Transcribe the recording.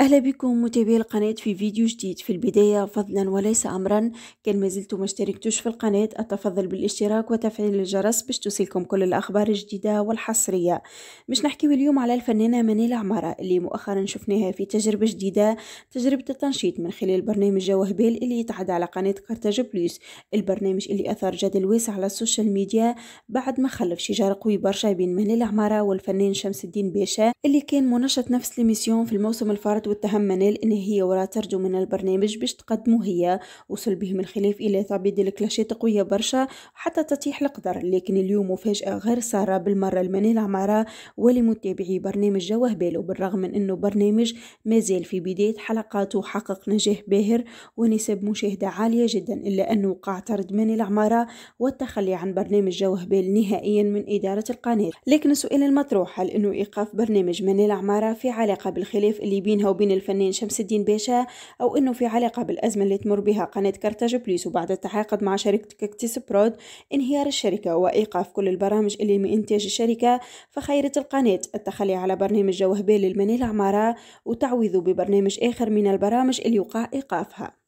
أهلا بكم متابعي القناة في فيديو جديد في البداية فضلا وليس أمرا كان ما زلتم اشتركتوش في القناة أتفضل بالاشتراك وتفعيل الجرس باش توصلكم كل الأخبار الجديدة والحصرية باش نحكيو اليوم على الفنانة منال عمارة اللي مؤخرا شفناها في تجربة جديدة تجربة التنشيط من خلال برنامج جوهبيل اللي يتعدى على قناة كارتاج بلوس البرنامج اللي أثار جدل واسع على السوشيال ميديا بعد ما خلف شجار قوي برشا بين منال عمارة والفنان شمس الدين باشا اللي كان منشط نفس الميسيون في الموسم الفارط واتهم منال إن هي ورا ترجو من البرنامج باش تقدمو هي وصل بهم الخلاف إلى تعبيد الكلاشات قوية برشا حتى تطيح القدر لكن اليوم مفاجأة غير سارة بالمرة المنال عمارة ولمتابعي برنامج جوه بالو بالرغم من أنه برنامج مازال في بداية حلقاته حقق نجاح باهر ونسب مشاهدة عالية جدا إلا أنه وقع طرد منال عمارة والتخلي عن برنامج جوه بال نهائيا من إدارة القناة لكن السؤال المطروح هل أنه إيقاف برنامج منال عمارة في علاقة بالخلاف اللي بينها وبين الفنان شمس الدين باشا أو أنه في علاقة بالأزمة اللي تمر بها قناة كرتاج بليس وبعد التعاقد مع شركة برود انهيار الشركة وإيقاف كل البرامج اللي من إنتاج الشركة فخيرت القناة التخلي على برنامج جوهبال للمنيل عمارة وتعويضه ببرنامج آخر من البرامج اللي وقع إيقافها